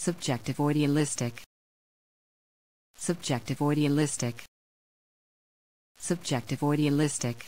subjective or idealistic subjective or idealistic subjective or idealistic